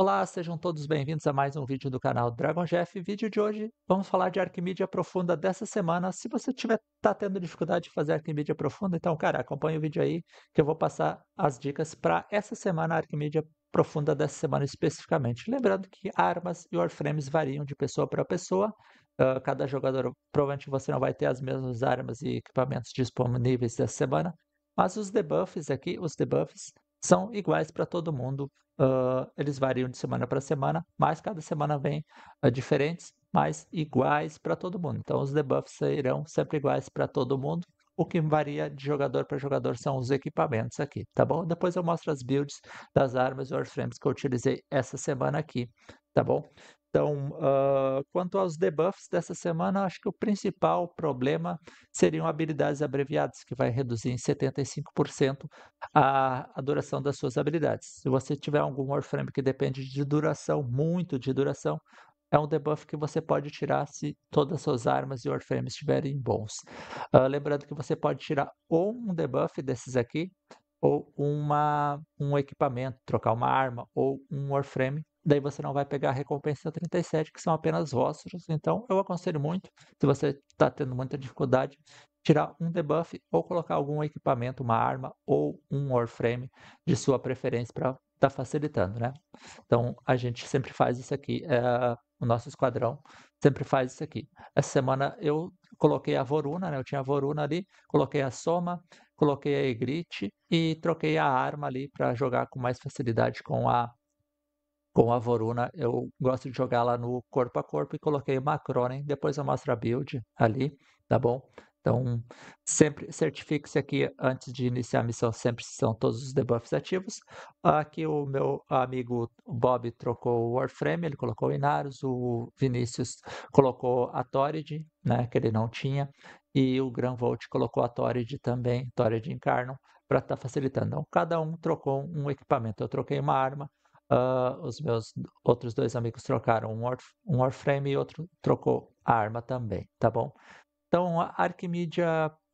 Olá, sejam todos bem-vindos a mais um vídeo do canal Dragon Jeff. Vídeo de hoje, vamos falar de Arquimídia Profunda dessa semana. Se você tiver tá tendo dificuldade de fazer Arquimídia Profunda, então, cara, acompanha o vídeo aí que eu vou passar as dicas para essa semana Arquimídia Profunda dessa semana especificamente. Lembrando que armas e warframes variam de pessoa para pessoa. Uh, cada jogador, provavelmente você não vai ter as mesmas armas e equipamentos disponíveis dessa semana. Mas os debuffs aqui, os debuffs são iguais para todo mundo. Uh, eles variam de semana para semana, mas cada semana vem uh, diferentes, mas iguais para todo mundo. Então os debuffs serão sempre iguais para todo mundo. O que varia de jogador para jogador são os equipamentos aqui, tá bom? Depois eu mostro as builds das armas e warframes que eu utilizei essa semana aqui, tá bom? Então, uh, quanto aos debuffs dessa semana, acho que o principal problema seriam habilidades abreviadas, que vai reduzir em 75% a, a, duração das suas habilidades. Se você tiver algum Warframe que depende de duração, muito de duração, é um debuff que você pode tirar se todas as suas armas e Warframes estiverem bons. Uh, lembrando que você pode tirar ou um debuff desses aqui, ou uma, um equipamento, trocar uma arma ou um Warframe daí você não vai pegar a recompensa 37, que são apenas rostros. Então, eu aconselho muito, se você está tendo muita dificuldade, tirar um debuff ou colocar algum equipamento, uma arma ou um warframe de sua preferência para estar tá facilitando, né? Então, a gente sempre faz isso aqui, é, o nosso esquadrão sempre faz isso aqui. Essa semana eu coloquei a Voruna, né? Eu tinha a Voruna ali, coloquei a Soma, coloquei a Egrit e troquei a arma ali para jogar com mais facilidade com a com a Voruna, eu gosto de jogar lá no corpo a corpo e coloquei o Macronen, depois eu mostro a build ali, tá bom? Então, sempre certifique-se aqui antes de iniciar a missão, sempre são todos os debuffs ativos. Aqui o meu amigo Bob trocou o Warframe, ele colocou o Inaros, o Vinícius colocou a Torrid, né, que ele não tinha, e o Granvolt colocou a Torrid também, Torrid Incarnum, para estar tá facilitando. Então, cada um trocou um equipamento. Eu troquei uma arma, Uh, os meus outros dois amigos trocaram um, warf um Warframe e outro trocou a arma também, tá bom? Então, a Arquimídia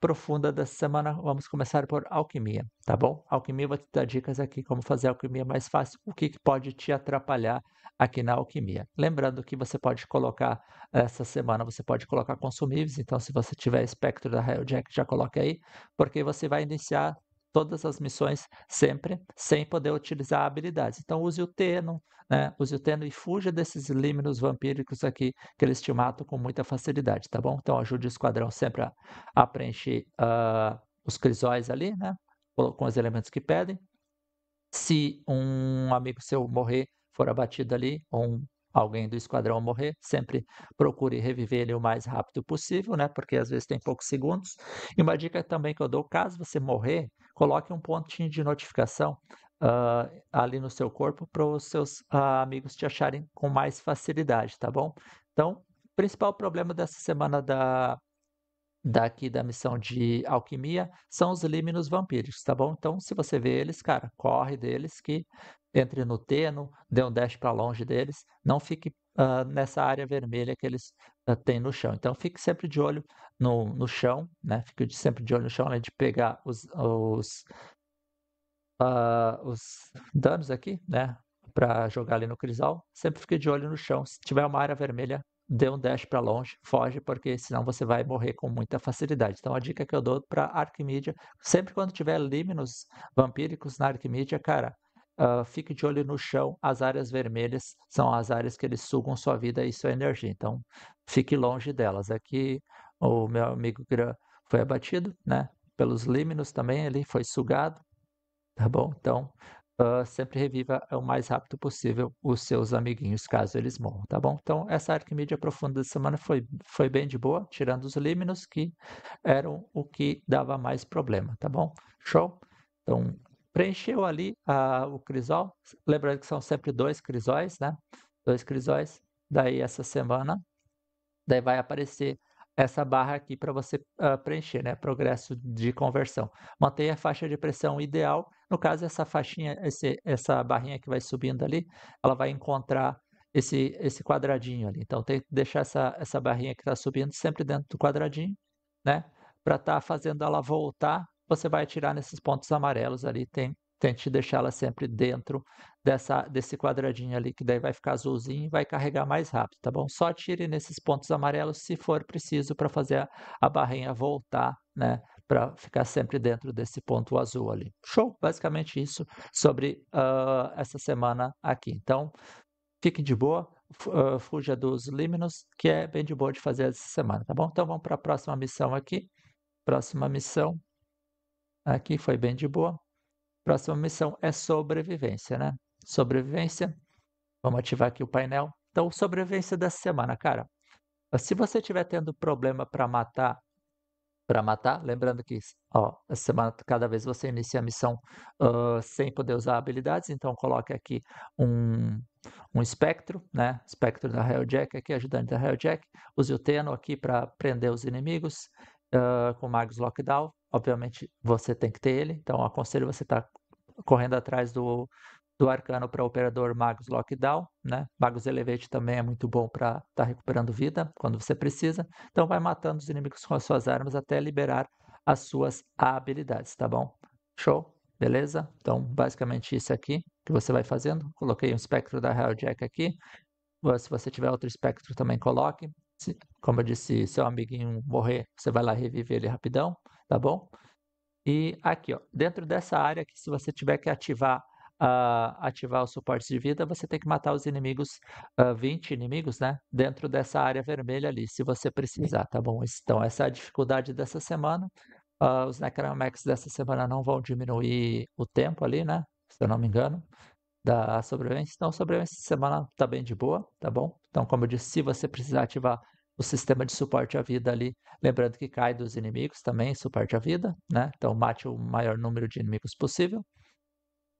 Profunda da semana, vamos começar por alquimia, tá bom? Alquimia, vou te dar dicas aqui como fazer alquimia mais fácil, o que, que pode te atrapalhar aqui na alquimia. Lembrando que você pode colocar, essa semana você pode colocar consumíveis, então se você tiver espectro da Helljack, já coloque aí, porque você vai iniciar todas as missões sempre sem poder utilizar habilidades. Então use o Teno, né? Use o Teno e fuja desses líminos vampíricos aqui, que eles te matam com muita facilidade, tá bom? Então ajude o esquadrão sempre a, a preencher uh, os crisóis ali, né? Com os elementos que pedem. Se um amigo seu morrer, for abatido ali, ou um, alguém do esquadrão morrer, sempre procure reviver ele o mais rápido possível, né? Porque às vezes tem poucos segundos. E uma dica também que eu dou, caso você morrer, coloque um pontinho de notificação uh, ali no seu corpo para os seus uh, amigos te acharem com mais facilidade, tá bom? Então, principal problema dessa semana da daqui da missão de alquimia são os límenos vampíricos, tá bom? Então, se você vê eles, cara, corre deles que entre no teno, dê um dash para longe deles, não fique uh, nessa área vermelha que eles Tá tem no chão. Então fique sempre de olho no, no chão, né? Fique sempre de olho no chão, além de pegar os, os, uh, os danos aqui, né? Para jogar ali no crisal, sempre fique de olho no chão. Se tiver uma área vermelha, dê um dash para longe, foge, porque senão você vai morrer com muita facilidade. Então a dica que eu dou para Arquimídia, sempre quando tiver líminos vampíricos na Arquimídia, cara, Uh, fique de olho no chão, as áreas vermelhas são as áreas que eles sugam sua vida e sua energia, então fique longe delas. Aqui o meu amigo Gran foi abatido, né? Pelos líminos também, ele foi sugado, tá bom? Então, uh, sempre reviva o mais rápido possível os seus amiguinhos, caso eles morram, tá bom? Então, essa Arquimídia Profunda de semana foi, foi bem de boa, tirando os líminos, que eram o que dava mais problema, tá bom? Show? Então, preencheu ali a, ah, o crisol, lembrando que são sempre dois crisóis, né? Dois crisóis. Daí essa semana, daí vai aparecer essa barra aqui para você uh, preencher, né? Progresso de conversão. Mantenha a faixa de pressão ideal. No caso, essa faixinha, esse, essa barrinha que vai subindo ali, ela vai encontrar esse, esse quadradinho ali. Então, tem que deixar essa, essa barrinha que está subindo sempre dentro do quadradinho, né? Para estar tá fazendo ela voltar você vai tirar nesses pontos amarelos ali, tem, tente deixá-la sempre dentro dessa, desse quadradinho ali, que daí vai ficar azulzinho e vai carregar mais rápido, tá bom? Só tire nesses pontos amarelos se for preciso para fazer a, a barrinha voltar, né? Para ficar sempre dentro desse ponto azul ali. Show! Basicamente isso sobre uh, essa semana aqui. Então, fique de boa, uh, fuja dos liminos que é bem de boa de fazer essa semana, tá bom? Então vamos para a próxima missão aqui. Próxima missão Aqui foi bem de boa. Próxima missão é sobrevivência, né? Sobrevivência. Vamos ativar aqui o painel. Então, sobrevivência dessa semana, cara. Se você estiver tendo problema para matar, para matar, lembrando que ó, essa semana cada vez você inicia a missão uh, sem poder usar habilidades, então coloque aqui um, um espectro, né? Espectro da Helljack aqui, ajudante da Helljack. Use o Teno aqui para prender os inimigos uh, com Magus Lockdown. Obviamente você tem que ter ele, então aconselho você estar tá correndo atrás do, do arcano para operador Magus Lockdown, né? Magus Elevate também é muito bom para estar tá recuperando vida quando você precisa. Então vai matando os inimigos com as suas armas até liberar as suas habilidades, tá bom? Show? Beleza? Então, basicamente isso aqui que você vai fazendo. Coloquei um espectro da Helljack aqui. Se você tiver outro espectro, também coloque como eu disse, seu amiguinho morrer, você vai lá reviver ele rapidão, tá bom? E aqui, ó, dentro dessa área que se você tiver que ativar uh, ativar o suporte de vida, você tem que matar os inimigos, uh, ah, 20 inimigos, né? Dentro dessa área vermelha ali, se você precisar, tá bom? Então, essa é a dificuldade dessa semana. Uh, os Necromax dessa semana não vão diminuir o tempo ali, né? Se eu não me engano, da sobrevivência. Então, sobrevivência de semana tá bem de boa, tá bom? Então, como eu disse, se você precisar ativar o sistema de suporte à vida ali. Lembrando que cai dos inimigos também, suporte à vida, né? Então mate o maior número de inimigos possível.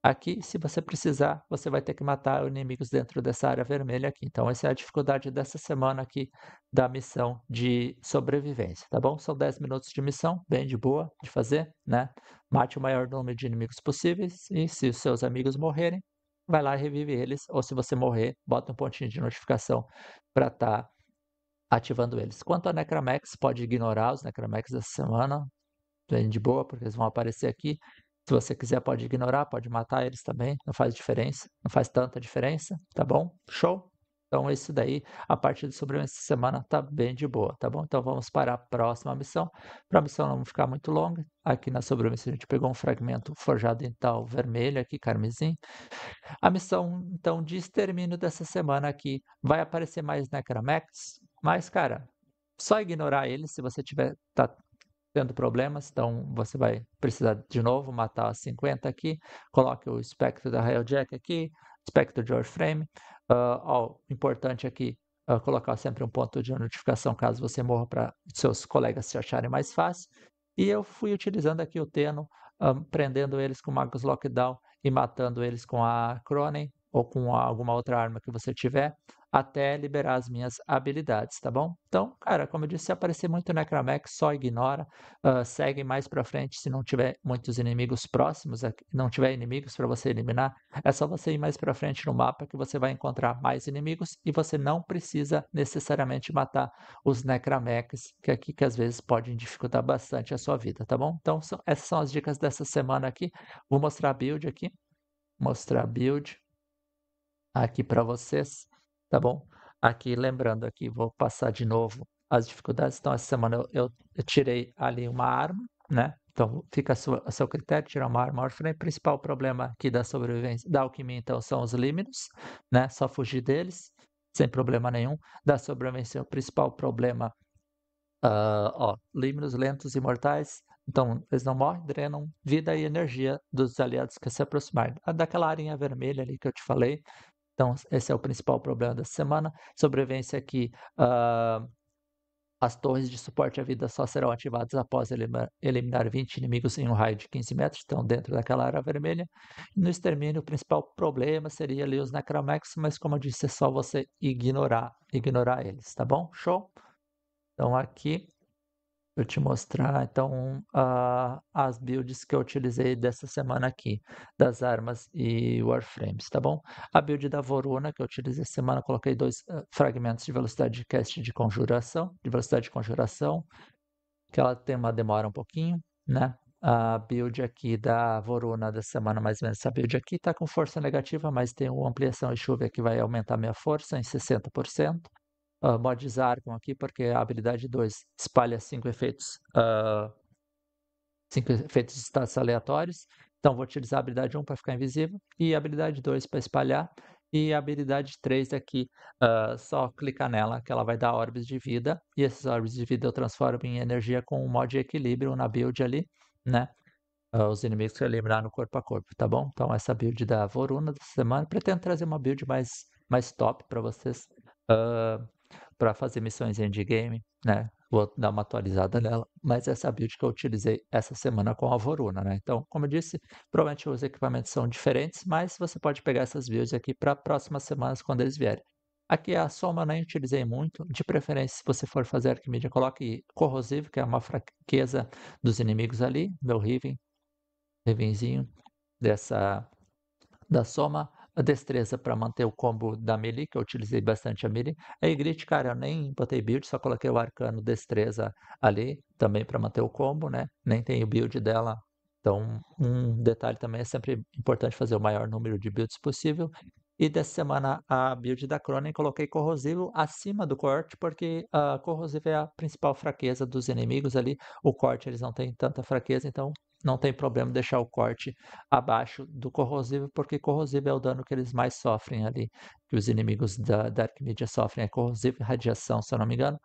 Aqui, se você precisar, você vai ter que matar inimigos dentro dessa área vermelha aqui. Então, essa é a dificuldade dessa semana aqui da missão de sobrevivência, tá bom? São 10 minutos de missão, bem de boa de fazer, né? Mate o maior número de inimigos possíveis e se os seus amigos morrerem, vai lá e revive eles. Ou se você morrer, bota um pontinho de notificação para estar tá ativando eles. Quanto a Necromax, pode ignorar os Necromax dessa semana, bem de boa, porque eles vão aparecer aqui. Se você quiser, pode ignorar, pode matar eles também, não faz diferença, não faz tanta diferença, tá bom? Show? Então, é isso daí, a parte de sobrevivência semana tá bem de boa, tá bom? Então, vamos para a próxima missão. Para a missão não ficar muito longa, aqui na sobrevivência a gente pegou um fragmento forjado em tal vermelho aqui, carmesim. A missão, então, de extermínio dessa semana aqui, vai aparecer mais Necromax? Mas, cara, só ignorar ele se você tiver tá tendo problemas, então você vai precisar de novo matar as 50 aqui, coloque o espectro da Railjack aqui, espectro de Warframe, uh, importante aqui uh, colocar sempre um ponto de notificação caso você morra para seus colegas se acharem mais fácil, e eu fui utilizando aqui o Teno, um, ah, prendendo eles com Magus Lockdown e matando eles com a Cronen, ou com alguma outra arma que você tiver, até liberar as minhas habilidades, tá bom? Então, cara, como eu disse, se aparecer muito Necromax, só ignora, uh, segue mais pra frente, se não tiver muitos inimigos próximos, não tiver inimigos para você eliminar, é só você ir mais pra frente no mapa que você vai encontrar mais inimigos e você não precisa necessariamente matar os Necromax, que aqui que às vezes podem dificultar bastante a sua vida, tá bom? Então, são, essas são as dicas dessa semana aqui, vou mostrar a build aqui, mostrar a build, aqui para vocês, tá bom? Aqui, lembrando aqui, vou passar de novo as dificuldades. Então, essa semana eu, eu, eu tirei ali uma arma, né? Então, fica a, sua, a seu critério tirar uma arma órfã. O principal problema aqui da sobrevivência, da alquimia, então, são os límites, né? Só fugir deles, sem problema nenhum. Da sobrevivência, o principal problema, uh, ó, límites lentos e mortais. Então, eles não morrem, drenam vida e energia dos aliados que se aproximarem. Daquela arinha vermelha ali que eu te falei, então, esse é o principal problema dessa semana. Sobrevivência aqui. É uh, ah, as torres de suporte à vida só serão ativadas após eliminar 20 inimigos em um raio de 15 metros, então dentro daquela área vermelha. No extermínio, o principal problema seria ali os Necromax, mas como eu disse, é só você ignorar, ignorar eles, tá bom? Show? Então aqui eu te mostrar então uh, as builds que eu utilizei dessa semana aqui, das armas e warframes, tá bom? A build da Vorona que eu utilizei essa semana, coloquei dois uh, fragmentos de velocidade de cast de conjuração, de velocidade de conjuração, que ela tem uma demora um pouquinho, né? A build aqui da Vorona da semana, mais ou menos essa build aqui, tá com força negativa, mas tem uma ampliação e chuva que vai aumentar minha força em 60% uh, mods aqui, porque a habilidade 2 espalha cinco efeitos, uh, cinco efeitos de status aleatórios. Então vou utilizar a habilidade 1 para ficar invisível e a habilidade 2 para espalhar. E a habilidade 3 aqui, uh, só clicar nela, que ela vai dar orbes de vida. E esses orbes de vida eu transformo em energia com o mod equilíbrio na build ali, né? Uh, os inimigos que eu eliminar no corpo a corpo, tá bom? Então essa build da Voruna dessa semana. Pretendo trazer uma build mais, mais top para vocês. Uh, para fazer missões endgame, né? Vou dar uma atualizada nela, mas essa build que eu utilizei essa semana com a Voruna, né? Então, como eu disse, provavelmente os equipamentos são diferentes, mas você pode pegar essas builds aqui para próximas semanas quando eles vierem. Aqui a soma eu nem utilizei muito, de preferência se você for fazer arquimídia, coloque corrosivo, que é uma fraqueza dos inimigos ali, meu Riven, Rivenzinho, dessa da soma a destreza para manter o combo da melee, que eu utilizei bastante a melee. A Igrit, cara, eu nem botei build, só coloquei o arcano destreza ali, também para manter o combo, né? Nem tem o build dela. Então, um detalhe também é sempre importante fazer o maior número de builds possível. E dessa semana a build da Cronen coloquei corrosivo acima do corte, porque uh, corrosivo é a principal fraqueza dos inimigos ali. O corte eles não têm tanta fraqueza, então não tem problema deixar o corte abaixo do corrosivo, porque corrosivo é o dano que eles mais sofrem ali, que os inimigos da Dark Media sofrem, é corrosivo e radiação, se eu não me engano.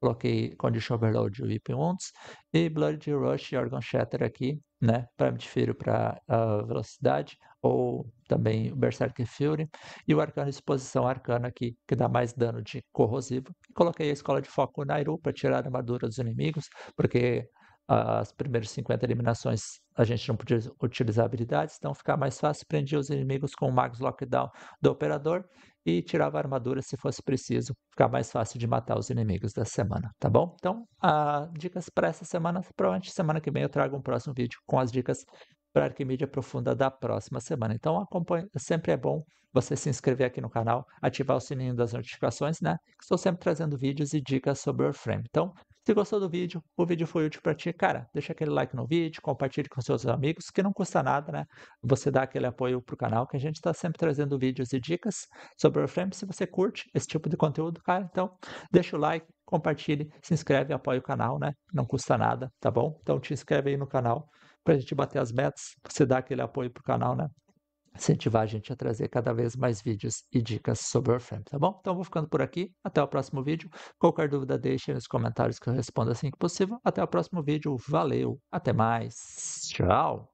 Coloquei Condition Overload e Whip Wounds, e Blood Rush e Organ Shatter aqui, né, para me diferir para uh, velocidade, ou também o Berserk Fury, e o Arcano Exposição Arcana aqui, que dá mais dano de corrosivo. coloquei a Escola de Foco Nairu para tirar a armadura dos inimigos, porque as primeiras 50 eliminações a gente não podia utilizar habilidades, então ficava mais fácil, prendia os inimigos com o Magus Lockdown do operador e tirava a armadura se fosse preciso, ficar mais fácil de matar os inimigos da semana, tá bom? Então, a, dicas para essa semana, provavelmente semana que vem eu trago um próximo vídeo com as dicas para Arquimídia Profunda da próxima semana. Então, acompanha, sempre é bom você se inscrever aqui no canal, ativar o sininho das notificações, né? Estou sempre trazendo vídeos e dicas sobre Warframe. Então, se gostou do vídeo, o vídeo foi útil para ti, cara, deixa aquele like no vídeo, compartilhe com seus amigos, que não custa nada, né? Você dá aquele apoio pro canal, que a gente está sempre trazendo vídeos e dicas sobre o frame. Se você curte esse tipo de conteúdo, cara, então deixa o like, compartilhe, se inscreve, apoia o canal, né? Não custa nada, tá bom? Então te inscreve aí no canal para a gente bater as metas, você dá aquele apoio pro canal, né? incentivar a gente a trazer cada vez mais vídeos e dicas sobre Warframe, tá bom? Então vou ficando por aqui, até o próximo vídeo. Qualquer dúvida deixe nos comentários que eu respondo assim que possível. Até o próximo vídeo, valeu, até mais, tchau!